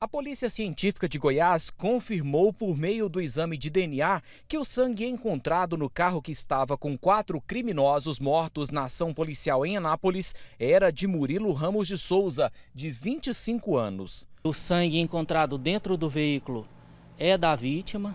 A Polícia Científica de Goiás confirmou por meio do exame de DNA que o sangue é encontrado no carro que estava com quatro criminosos mortos na ação policial em Anápolis era de Murilo Ramos de Souza, de 25 anos. O sangue encontrado dentro do veículo é da vítima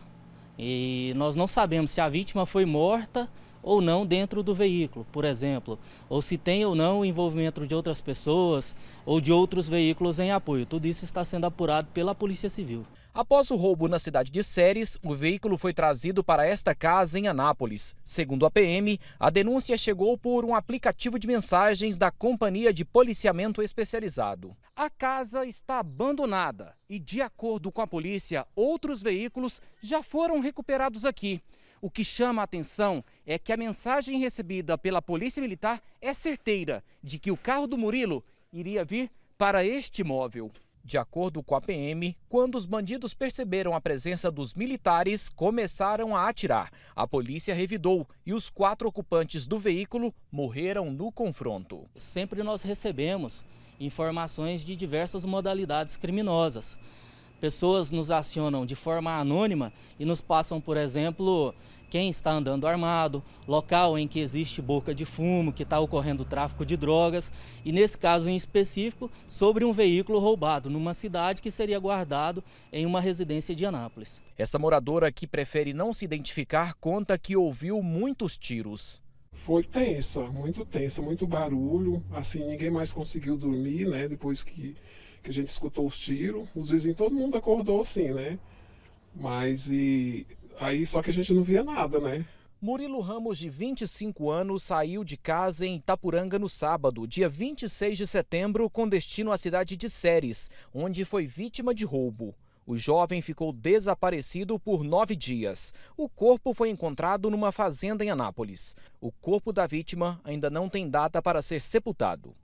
e nós não sabemos se a vítima foi morta ou não dentro do veículo, por exemplo, ou se tem ou não envolvimento de outras pessoas ou de outros veículos em apoio. Tudo isso está sendo apurado pela Polícia Civil. Após o roubo na cidade de Séries, o veículo foi trazido para esta casa em Anápolis. Segundo a PM, a denúncia chegou por um aplicativo de mensagens da Companhia de Policiamento Especializado. A casa está abandonada e, de acordo com a polícia, outros veículos já foram recuperados aqui. O que chama a atenção é que a mensagem recebida pela Polícia Militar é certeira de que o carro do Murilo iria vir para este móvel. De acordo com a PM, quando os bandidos perceberam a presença dos militares, começaram a atirar. A polícia revidou e os quatro ocupantes do veículo morreram no confronto. Sempre nós recebemos informações de diversas modalidades criminosas. Pessoas nos acionam de forma anônima e nos passam, por exemplo, quem está andando armado, local em que existe boca de fumo, que está ocorrendo tráfico de drogas, e nesse caso em específico, sobre um veículo roubado numa cidade que seria guardado em uma residência de Anápolis. Essa moradora que prefere não se identificar conta que ouviu muitos tiros. Foi tensa, muito tensa, muito barulho, assim, ninguém mais conseguiu dormir, né, depois que que a gente escutou os tiros, os vizinhos, todo mundo acordou assim, né? Mas e aí só que a gente não via nada, né? Murilo Ramos, de 25 anos, saiu de casa em Itapuranga no sábado, dia 26 de setembro, com destino à cidade de Séries, onde foi vítima de roubo. O jovem ficou desaparecido por nove dias. O corpo foi encontrado numa fazenda em Anápolis. O corpo da vítima ainda não tem data para ser sepultado.